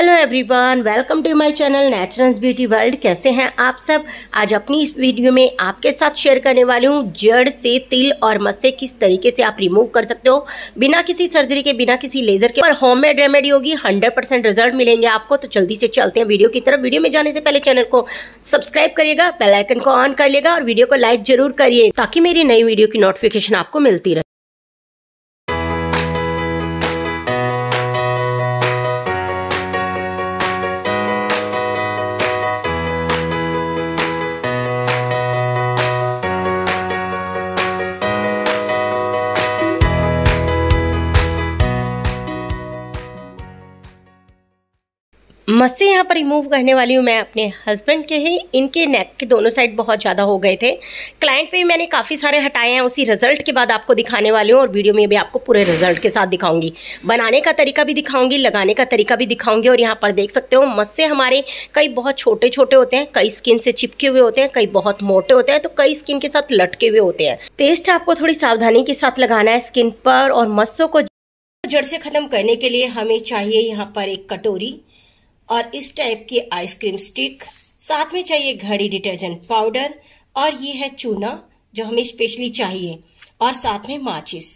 hello everyone welcome to my channel naturals beauty world कैसे हैं आप सब आज अपनी इस वीडियो में आपके साथ शेयर करने वाली हूँ जड़ से तिल और मस्से किस तरीके से आप रिमूव कर सकते हो बिना किसी सर्जरी के बिना किसी लेजर के और होममेड रेमेडी होगी 100 परसेंट रिजल्ट मिलेंगे आपको तो जल्दी से चलते हैं वीडियो की तरफ वीडियो में जाने से पहले चैनल को सब्सक्राइब करिएगा बेलाइकन को ऑन कर लेगा और वीडियो को लाइक जरूर करिए ताकि मेरी नई वीडियो की नोटिफिकेशन आपको मिलती रहे मस्से यहाँ पर रिमूव करने वाली हूँ मैं अपने हस्बैंड के ही इनके नेक के दोनों साइड बहुत ज़्यादा हो गए थे क्लाइंट पे भी मैंने काफ़ी सारे हटाए हैं उसी रिजल्ट के बाद आपको दिखाने वाली हूँ और वीडियो में भी आपको पूरे रिजल्ट के साथ दिखाऊंगी बनाने का तरीका भी दिखाऊंगी लगाने का तरीका भी दिखाऊंगी और यहाँ पर देख सकते हो मस्से हमारे कई बहुत छोटे छोटे होते हैं कई स्किन से चिपके हुए होते हैं कई बहुत मोटे होते हैं तो कई स्किन के साथ लटके हुए होते हैं पेस्ट आपको थोड़ी सावधानी के साथ लगाना है स्किन पर और मस्सों को जड़ से ख़त्म करने के लिए हमें चाहिए यहाँ पर एक कटोरी और इस टाइप की आइसक्रीम स्टिक साथ में चाहिए घड़ी डिटर्जेंट पाउडर और ये है चूना जो हमें स्पेशली चाहिए और साथ में माचिस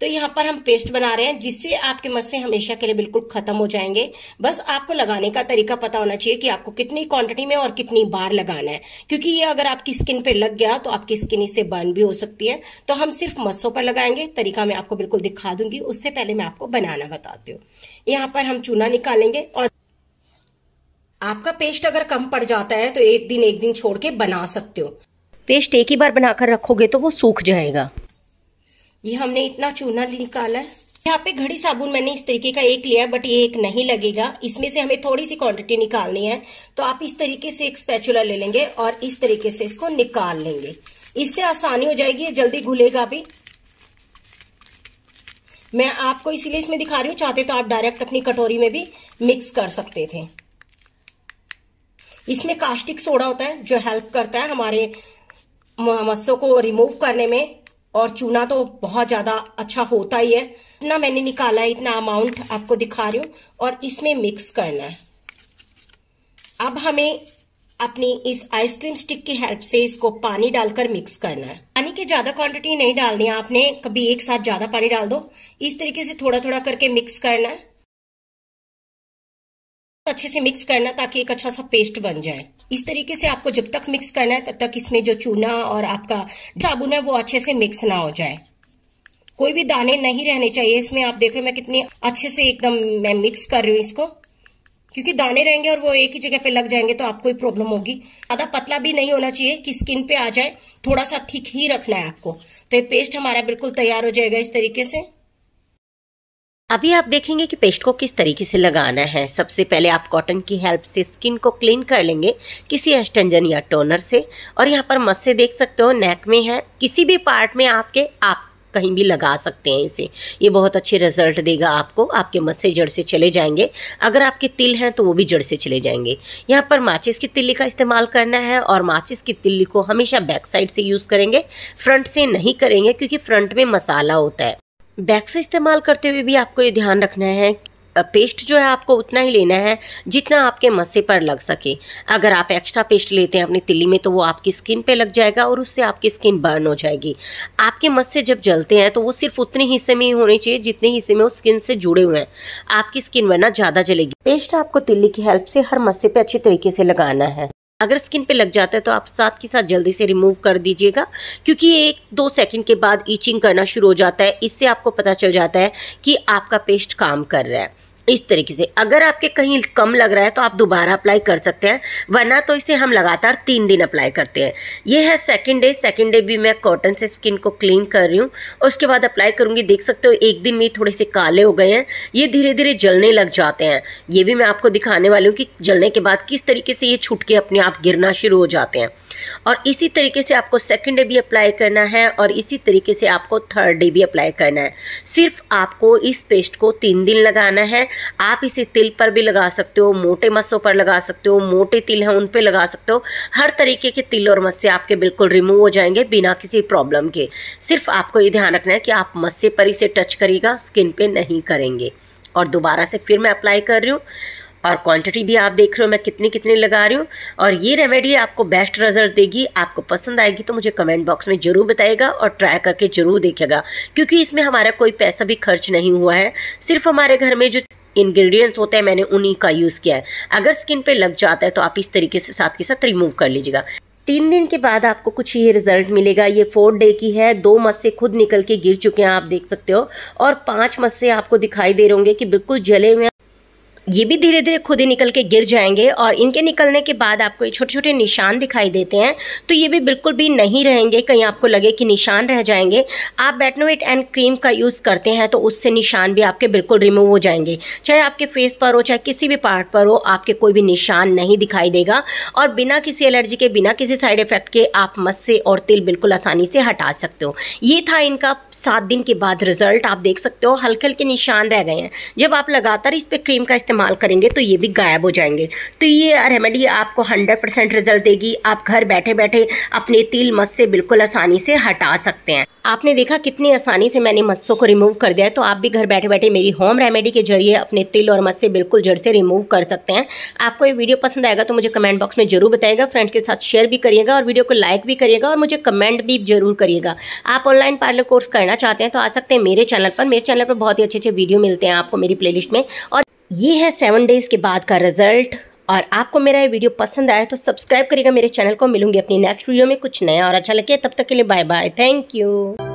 तो यहाँ पर हम पेस्ट बना रहे हैं जिससे आपके मसे हमेशा के लिए बिल्कुल खत्म हो जाएंगे बस आपको लगाने का तरीका पता होना चाहिए कि आपको कितनी क्वांटिटी में और कितनी बार लगाना है क्योंकि ये अगर आपकी स्किन पे लग गया तो आपकी स्किन इससे बर्न भी हो सकती है तो हम सिर्फ मस्सों पर लगाएंगे तरीका मैं आपको बिल्कुल दिखा दूंगी उससे पहले मैं आपको बनाना बताती हूँ यहाँ पर हम चूना निकालेंगे और आपका पेस्ट अगर कम पड़ जाता है तो एक दिन एक दिन छोड़ के बना सकते हो पेस्ट एक ही बार बनाकर रखोगे तो वो सूख जाएगा ये हमने इतना चूना निकाला है यहाँ पे घड़ी साबुन मैंने इस तरीके का एक लिया बट ये एक नहीं लगेगा इसमें से हमें थोड़ी सी क्वांटिटी निकालनी है तो आप इस तरीके से एक स्पैचुला ले लेंगे और इस तरीके से इसको निकाल लेंगे इससे आसानी हो जाएगी जल्दी घुलेगा भी मैं आपको इसीलिए इसमें दिखा रही हूँ चाहते तो आप डायरेक्ट अपनी कटोरी में भी मिक्स कर सकते थे इसमें कास्टिक सोडा होता है जो हेल्प करता है हमारे मस्सों को रिमूव करने में और चूना तो बहुत ज्यादा अच्छा होता ही है इतना मैंने निकाला है इतना अमाउंट आपको दिखा रही हूँ और इसमें मिक्स करना है अब हमें अपनी इस आइसक्रीम स्टिक की हेल्प से इसको पानी डालकर मिक्स करना है पानी की ज्यादा क्वांटिटी नहीं डालनी आपने कभी एक साथ ज्यादा पानी डाल दो इस तरीके से थोड़ा थोड़ा करके मिक्स करना है अच्छे से मिक्स करना ताकि एक अच्छा सा पेस्ट बन जाए इस तरीके से आपको जब तक मिक्स करना है तब तक इसमें जो चूना और आपका साबुन है वो अच्छे से मिक्स ना हो जाए कोई भी दाने नहीं रहने चाहिए इसमें आप देख रहे हो मैं कितनी अच्छे से एकदम मैं मिक्स कर रही हूँ इसको क्योंकि दाने रहेंगे और वो एक ही जगह पे लग जाएंगे तो आपको ही प्रॉब्लम होगी ज्यादा पतला भी नहीं होना चाहिए कि स्किन पे आ जाए थोड़ा सा थिक ही रखना है आपको तो ये पेस्ट हमारा बिल्कुल तैयार हो जाएगा इस तरीके से अभी आप देखेंगे कि पेस्ट को किस तरीके से लगाना है सबसे पहले आप कॉटन की हेल्प से स्किन को क्लीन कर लेंगे किसी एस्टेंजन या टोनर से और यहाँ पर मस्से देख सकते हो नेक में है किसी भी पार्ट में आपके आप कहीं भी लगा सकते हैं इसे ये बहुत अच्छे रिजल्ट देगा आपको आपके मस्से जड़ से चले जाएंगे अगर आपके तिल हैं तो वो भी जड़ से चले जाएंगे यहाँ पर माचिस की तिल्ली का इस्तेमाल करना है और माचिस की तिल्ली को हमेशा बैक साइड से यूज़ करेंगे फ्रंट से नहीं करेंगे क्योंकि फ्रंट में मसाला होता है बैग से इस्तेमाल करते हुए भी आपको ये ध्यान रखना है पेस्ट जो है आपको उतना ही लेना है जितना आपके मसे पर लग सके अगर आप एक्स्ट्रा पेस्ट लेते हैं अपनी तिली में तो वो आपकी स्किन पे लग जाएगा और उससे आपकी स्किन बर्न हो जाएगी आपके मस्से जब जलते हैं तो वो सिर्फ उतने हिस्से में ही होने चाहिए जितने हिस्से में वो स्किन से जुड़े हुए हैं आपकी स्किन वरना ज़्यादा जलेगी पेस्ट आपको तिली की हेल्प से हर मस्से पर अच्छी तरीके से लगाना है अगर स्किन पे लग जाता है तो आप साथ के साथ जल्दी से रिमूव कर दीजिएगा क्योंकि एक दो सेकंड के बाद ईचिंग करना शुरू हो जाता है इससे आपको पता चल जाता है कि आपका पेस्ट काम कर रहा है इस तरीके से अगर आपके कहीं कम लग रहा है तो आप दोबारा अप्लाई कर सकते हैं वरना तो इसे हम लगातार तीन दिन अप्लाई करते हैं ये है सेकंड डे सेकंड डे भी मैं कॉटन से स्किन को क्लीन कर रही हूँ और उसके बाद अप्लाई करूँगी देख सकते हो एक दिन में थोड़े से काले हो गए हैं ये धीरे धीरे जलने लग जाते हैं ये भी मैं आपको दिखाने वाली हूँ कि जलने के बाद किस तरीके से ये छुटके अपने आप गिरना शुरू हो जाते हैं और इसी तरीके से आपको सेकेंड डे भी अप्लाई करना है और इसी तरीके से आपको थर्ड डे भी अप्लाई करना है सिर्फ आपको इस पेस्ट को तीन दिन लगाना है आप इसे तिल पर भी लगा सकते हो मोटे मस्सों पर लगा सकते हो मोटे तिल हैं उन पर लगा सकते हो हर तरीके के तिल और मस्से आपके बिल्कुल रिमूव हो जाएंगे बिना किसी प्रॉब्लम के सिर्फ आपको ये ध्यान रखना है कि आप मस्से पर इसे टच करिएगा स्किन पर नहीं करेंगे और दोबारा से फिर मैं अप्लाई कर रही हूँ और क्वांटिटी भी आप देख रहे हो मैं कितनी कितनी लगा रही हूँ और ये रेमेडी आपको बेस्ट रिजल्ट देगी आपको पसंद आएगी तो मुझे कमेंट बॉक्स में ज़रूर बताएगा और ट्राई करके ज़रूर देखेगा क्योंकि इसमें हमारा कोई पैसा भी खर्च नहीं हुआ है सिर्फ हमारे घर में जो इंग्रेडिएंट्स होते हैं मैंने उन्हीं का यूज़ किया है अगर स्किन पे लग जाता है तो आप इस तरीके से साथ के साथ रिमूव कर लीजिएगा तीन दिन के बाद आपको कुछ ये रिजल्ट मिलेगा ये फोर्थ डे की है दो मस्से खुद निकल के गिर चुके हैं आप देख सकते हो और पांच मस्से आपको दिखाई दे रहे होंगे कि बिल्कुल जले हुए ये भी धीरे धीरे खुद ही निकल के गिर जाएंगे और इनके निकलने के बाद आपको ये छोटे छोटे निशान दिखाई देते हैं तो ये भी बिल्कुल भी नहीं रहेंगे कहीं आपको लगे कि निशान रह जाएंगे आप बैटनोवेट एंड क्रीम का यूज़ करते हैं तो उससे निशान भी आपके बिल्कुल रिमूव हो जाएंगे चाहे आपके फेस पर हो चाहे किसी भी पार्ट पर हो आपके कोई भी निशान नहीं दिखाई देगा और बिना किसी एलर्जी के बिना किसी साइड इफ़ेक्ट के आप मस्से और तिल बिल्कुल आसानी से हटा सकते हो ये था इनका सात दिन के बाद रिजल्ट आप देख सकते हो हल्के हल्के निशान रह गए हैं जब आप लगातार इस पर क्रीम का इस्तेमाल इस्तेमाल करेंगे तो ये भी गायब हो जाएंगे तो ये रेमेडी आपको हंड्रेड परसेंट रिजल्ट देगी आप घर बैठे बैठे अपने तिल मस से बिल्कुल आसानी से हटा सकते हैं आपने देखा कितनी आसानी से मैंने मस्सों को रिमूव कर दिया है तो आप भी घर बैठे बैठे मेरी होम रेमेडी के जरिए अपने तिल और मस्से बिल्कुल जड़ से रिमूव कर सकते हैं आपको ये वीडियो पसंद आएगा तो मुझे कमेंट बॉक्स में जरूर बताएगा फ्रेंड्स के साथ शेयर भी करिएगा और वीडियो को लाइक भी करिएगा और मुझे कमेंट भी जरूर करिएगा आप ऑनलाइन पार्लर कोर्स करना चाहते हैं तो आ सकते हैं मेरे चैनल पर मेरे चैनल पर बहुत ही अच्छे अच्छे वीडियो मिलते हैं आपको मेरी प्ले में और ये है सेवन डेज़ के बाद का रिजल्ट और आपको मेरा ये वीडियो पसंद आया तो सब्सक्राइब करिएगा मेरे चैनल को मिलूंगी अपनी नेक्स्ट वीडियो में कुछ नया और अच्छा लगे तब तक के लिए बाय बाय थैंक यू